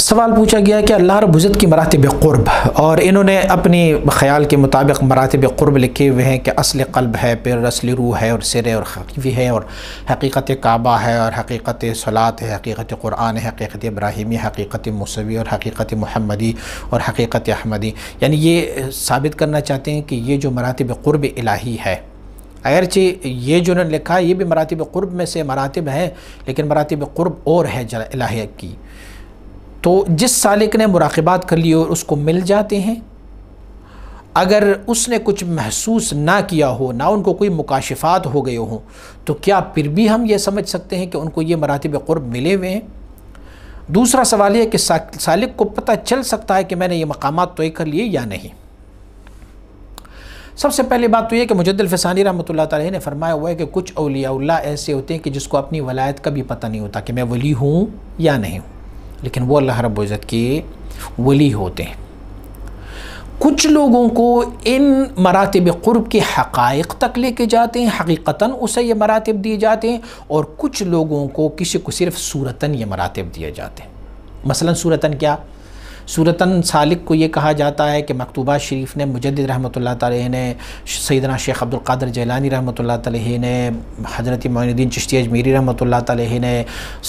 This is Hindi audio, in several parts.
सवाल पूछा गया कि अल्लाह रबुज़त की मरातब क़ुरब और इन्होंने अपने ख़्याल के मुताबिक मरातब क़ुरब लिखे हुए हैं कि असल कल्ब है पे असल रूह है और सिर और खकीफ़ी है और हकीक़त काबा है और हकीक़त सलात है हकीक़त क़ुरान है हकीक़त इब्राहिमी हकीक़त मौसवी और हकीक़त महमदी और हकीक़त अहमदी यानी ये साबित करना चाहते हैं कि ये जो मरातब क़ुरब इलाही है अगरचि ये जो उन्होंने लिखा है ये भी मरातब क़ुरब में से मरातब हैं लेकिन मरातब क़ुरब और है इलाही की तो जिस सालिक ने मुराकबात कर ली और उसको मिल जाते हैं अगर उसने कुछ महसूस ना किया हो ना उनको कोई मुकाशफात हो गए हों तो क्या फिर भी हम ये समझ सकते हैं कि उनको ये मरातब क़ुरब मिले हुए हैं दूसरा सवाल यह कि सालिक को पता चल सकता है कि मैंने ये मकाम तय कर लिए या नहीं सबसे पहली बात तो यह कि मुजदलफ़सानी रहमत ला ने फरमाया हुआ है कि कुछ अलियाल्ला ऐसे होते हैं कि जिसको अपनी वलायत का भी पता नहीं होता कि मैं वली हूँ या नहीं हूँ लेकिन वो अल्लाह रब्ज़त के वली होते हैं कुछ लोगों को इन मरातब क़ुरब के हक़ाइक तक लेके जाते हैं हकीकता उसे ये मरातब दिए जाते हैं और कुछ लोगों को किसी को सिर्फ सूरता ये मरातब दिए जाते हैं मसला सूरता क्या सूरतन सालिक को ये कहा जाता है कि मकतूबा शरीफ ने मुजद रहमत ला ने सैदना शेख अब्दुल्कर जैलानी रहमत ला ने हज़रत मोनुद्दीन चश्ती अजमेरी रहमत ने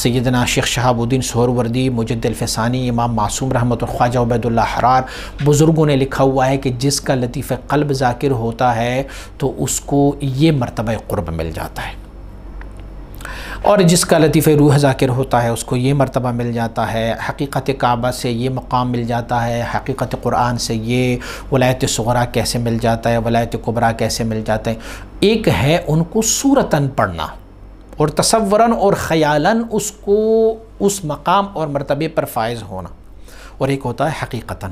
सैदना शेख शहाबुद्दीन सहरवर्दी मुजदफ़ानी इमाम मासूम रहमत ख्वाजा उबैदुल्ला हरार बुज़ुर्गों ने लिखा हुआ है कि जिसका लतीफ़ कल्ब ज़ाकिर होता है तो उसको ये मरतब क़ुरब मिल जाता है और जिसका लतीफ़ रूह जाकिर होता है उसको ये मरतबा मिल जाता है हकीक़त काबा से ये मकाम मिल जाता है हकीक़त क़ुरान से ये वलायत सगरा कैसे मिल जाता है वलायत कुबरा कैसे मिल जाते हैं एक है उनको सूरतन पढ़ना और तस्वरा और ख़्यालन उसको उस मकाम और मरतबे पर फायज़ होना और एक होता है हकीकता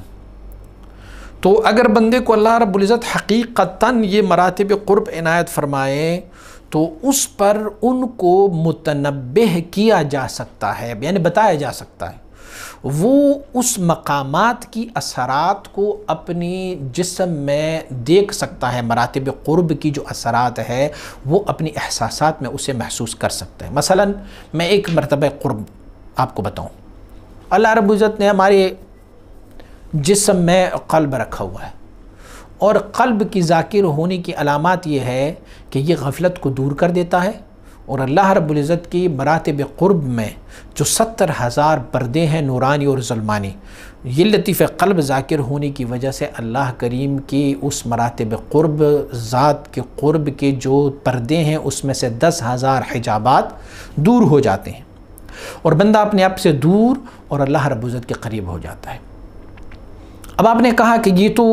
तो अगर बंदे को अल्लाह रब्ज़त हकीकता ये मरातब क़ुरब इनायत फरमाए तो उस पर उनको मुतनब किया जा सकता है यानी बताया जा सकता है वो उस मकामात की असरात को अपने जिसम में देख सकता है मरातब क़ुरब की जो असरात है वो अपने एहसास में उसे महसूस कर सकते हैं मसला मैं एक मरतब क़ुरब आपको बताऊँ अल्लाह रबुज़त ने हमारे जिसम में कल्ब रखा हुआ है और कल्ब की जाकिर होने की अलामत यह है कि ये गफलत को दूर कर देता है और अल्लाह रब्ज़त की मरातब क़ुरब में जो सत्तर हज़ार पर्दे हैं नूरानी और जुलमानी ये लतीफ़ कल्ब ज़ाकिर होने की वजह से अल्लाह करीम की उस मरातब क़ुरब ज़ात के क़ुरब के जो पर्दे हैं उसमें से दस हज़ार हिजाबात दूर हो जाते हैं और बंदा अपने आप से दूर और अल्लाह रब्ज़त के करीब हो जाता है अब आपने कहा कि ये तो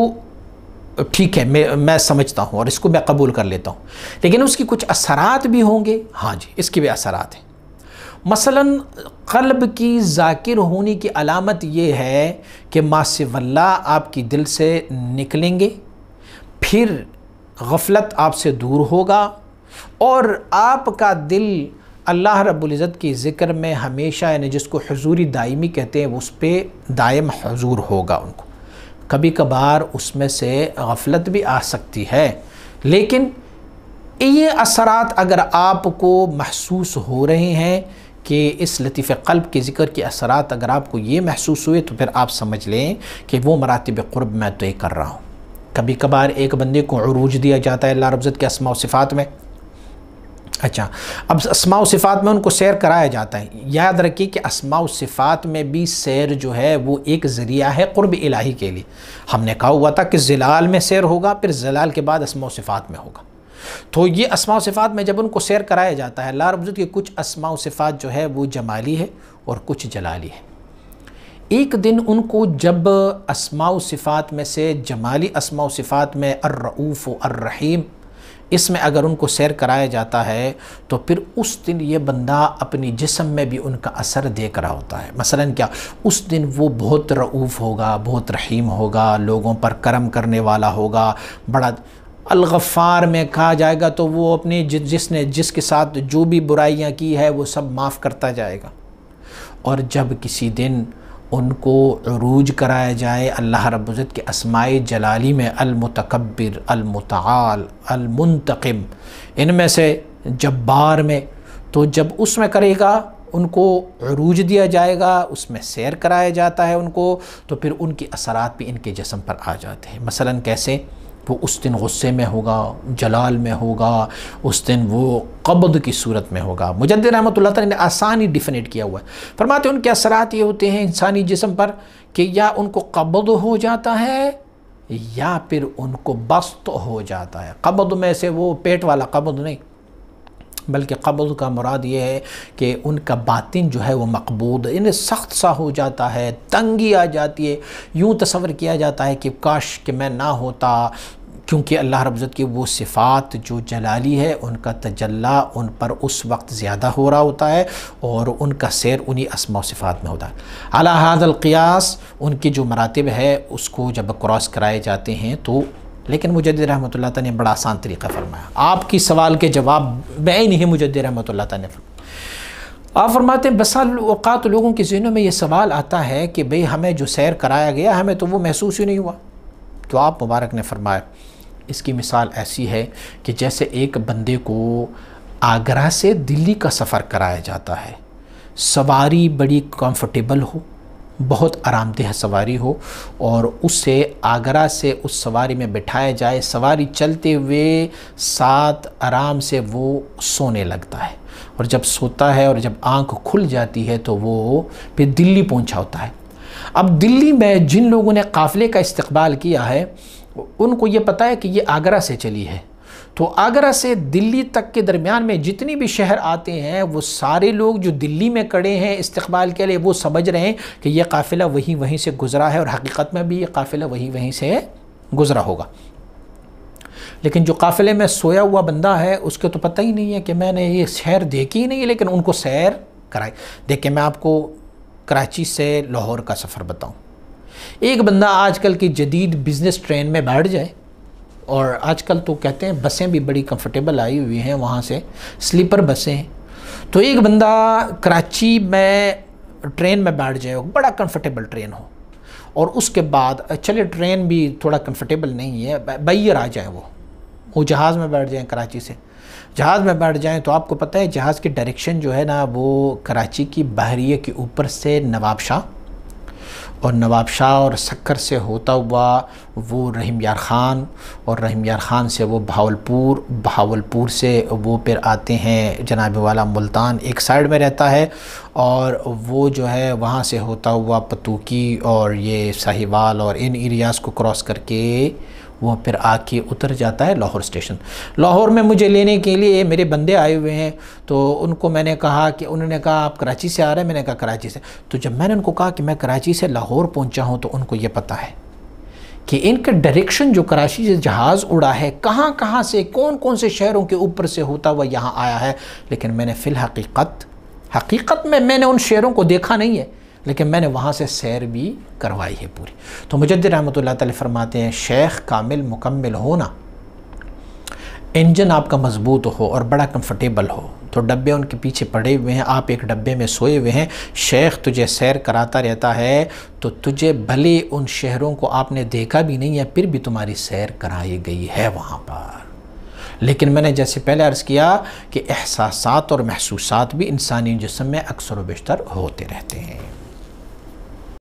ठीक है मैं मैं समझता हूँ और इसको मैं कबूल कर लेता हूँ लेकिन उसके कुछ असरात भी होंगे हाँ जी इसके भी असरात हैं मसलन कल्ब की जाकिर होने की अलामत ये है कि मासवल्ला आपकी दिल से निकलेंगे फिर गफलत आपसे दूर होगा और आपका दिल अल्लाह रब्ज़त की ज़िक्र में हमेशा यानी जिसको हजूरी दायमी कहते हैं उस पर दायम हजूर होगा उनको कभी कभार उसमें से गफलत भी आ सकती है लेकिन ये असरात अगर आपको महसूस हो रहे हैं कि इस लतीफ़ कल्ब के ज़िक्र के असरात अगर आपको ये महसूस हुए तो फिर आप समझ लें कि वो मरातब क़ुरब मैं तय कर रहा हूँ कभी कभार एक बंदे को अरूज दिया जाता है अल्लाह रब्ज़त के असमा सिफ़ात में अच्छा अब असमा सिफ़ात में उनको सैर कराया जाता है याद रखिए कि असमा सिफ़ात में भी सैर जो है वो एक ज़रिया है क़ुरब इलाही के लिए हमने कहा हुआ था कि जलाल में सैर होगा फिर जलाल के बाद असमा सिफ़ात में होगा तो ये असमा सिफ़ात में जब उनको सैर कराया जाता है ला रबजुद के कुछ असमा सिफ़ात जो है वो जमाली है और कुछ जलाली है एक दिन उनको जब असमा सिफ़ात में से जमाली असमा सिफ़ात में अर्रऊफ़ अर्रहीम इसमें अगर उनको सैर कराया जाता है तो फिर उस दिन ये बंदा अपनी जिसम में भी उनका असर देख रहा होता है मसलन क्या उस दिन वो बहुत रऊफ़ होगा बहुत रहीम होगा लोगों पर करम करने वाला होगा बड़ा अलगफ़ार में कहा जाएगा तो वो अपनी जिसने जिसके साथ जो भी बुराइयाँ की है वो सब माफ़ करता जाएगा और जब किसी दिन उनको रूज कराया जाए अल्लाह रब्ज़त के असमाय जलाली में अलमतकबर अलमताल इन में से जब्बार में तो जब उसमें करेगा उनको रूज दिया जाएगा उसमें सैर कराया जाता है उनको तो फिर उनके असरात भी इनके जिसम पर आ जाते हैं मसला कैसे वो उस दिन गुस्से में होगा जलाल में होगा उस दिन वो कब्द की सूरत में होगा मुजद रहमत ला ने आसानी डिफिनेट किया हुआ है फरमाते उनके असरात ये होते हैं इंसानी जिसम पर कि या उनको कब्द हो जाता है या फिर उनको बस्त हो जाता है कब्द में से वो पेट वाला कब्द नहीं बल्कि कब्ज का मुराद ये है कि उनका बातिन जो है वो मकबूद इन्हें सख्त सा हो जाता है तंगी आ जाती है यूँ तस्वर किया जाता है कि काश कि मैं ना होता क्योंकि अल्लाह रब्ज़त की वो सिफ़ात जो जलाली है उनका तजल्ला उन पर उस वक्त ज़्यादा हो रहा होता है और उनका सैर उन्हीं असमा सिफ़ात में होता है अला हादलक़ियास उनके जो मरातब है उसको जब क्रॉस कराए जाते हैं तो लेकिन मुजद रहमत ला ने बड़ा आसान तरीका फरमाया आपकी सवाल के जवाब में ही नहीं मुजद रहमत ला ने आप फरमाते हैं लोगों के जहनों में ये सवाल आता है कि भाई हमें जो सैर कराया गया हमें तो वो महसूस ही नहीं हुआ तो आप मुबारक ने फरमाया इसकी मिसाल ऐसी है कि जैसे एक बंदे को आगरा से दिल्ली का सफ़र कराया जाता है सवारी बड़ी कंफर्टेबल हो बहुत आरामदेह सवारी हो और उसे आगरा से उस सवारी में बिठाया जाए सवारी चलते हुए साथ आराम से वो सोने लगता है और जब सोता है और जब आंख खुल जाती है तो वो फिर दिल्ली पहुंचा होता है अब दिल्ली में जिन लोगों ने काफ़िले का इस्तकबाल किया है उनको ये पता है कि ये आगरा से चली है तो आगरा से दिल्ली तक के दरमियान में जितनी भी शहर आते हैं वो सारे लोग जो दिल्ली में कड़े हैं इस्तबाल के लिए वो समझ रहे हैं कि ये काफ़िला वहीं वहीं से गुज़रा है और हकीकत में भी ये काफ़िला वहीं वहीं से गुज़रा होगा लेकिन जो काफ़िले में सोया हुआ बंदा है उसके तो पता ही नहीं है कि मैंने ये शहर देखी ही नहीं है लेकिन उनको सैर कराई देखिए मैं आपको कराची से लाहौर का सफ़र बताऊँ एक बंदा आजकल की जदीद बिज़नेस ट्रेन में बैठ जाए और आजकल तो कहते हैं बसें भी बड़ी कंफर्टेबल आई हुई हैं वहाँ से स्लीपर बसें तो एक बंदा कराची में ट्रेन में बैठ जाए बड़ा कंफर्टेबल ट्रेन हो और उसके बाद चले ट्रेन भी थोड़ा कंफर्टेबल नहीं है बैयर आ जाए वो वो जहाज़ में बैठ जाए कराची से जहाज़ में बैठ जाएँ तो आपको पता है जहाज़ की डायरेक्शन जो है ना वो कराची की बहरीे के ऊपर से नवाब शाह और नवाब शाह और शक्कर से होता हुआ वो रहीम यार ख़ान और रहीम यार ख़ान से वो भावलपुर भावलपुर से वो फिर आते हैं जनाब वाला मुल्तान एक साइड में रहता है और वो जो है वहाँ से होता हुआ पतूकी और ये साहिवाल और इन एरियाज़ को क्रॉस करके वो फिर आके उतर जाता है लाहौर स्टेशन लाहौर में मुझे लेने के लिए मेरे बंदे आए हुए हैं तो उनको मैंने कहा कि उन्होंने कहा आप कराची से आ रहे हैं मैंने कहा कराची से तो जब मैंने उनको कहा कि मैं कराची से लाहौर पहुंचा हूं तो उनको ये पता है कि इनका डायरेक्शन जो कराची से जहाज़ उड़ा है कहाँ कहाँ से कौन कौन से शहरों के ऊपर से होता हुआ यहाँ आया है लेकिन मैंने फ़िलहकीकत हकीकत में मैंने उन शहरों को देखा नहीं है लेकिन मैंने वहाँ से सैर भी करवाई है पूरी तो मुजद रहमत ला फरमाते हैं शेख कामिल मुकम्मल ना इंजन आपका मजबूत हो और बड़ा कम्फर्टेबल हो तो डब्बे उनके पीछे पड़े हुए हैं आप एक डब्बे में सोए हुए हैं शेख तुझे सैर कराता रहता है तो तुझे भले उन शहरों को आपने देखा भी नहीं है फिर भी तुम्हारी सैर कराई गई है वहाँ पर लेकिन मैंने जैसे पहले अर्ज़ किया कि एहसास और महसूसात भी इंसानी जिसम में अक्सर व बेशतर होते रहते हैं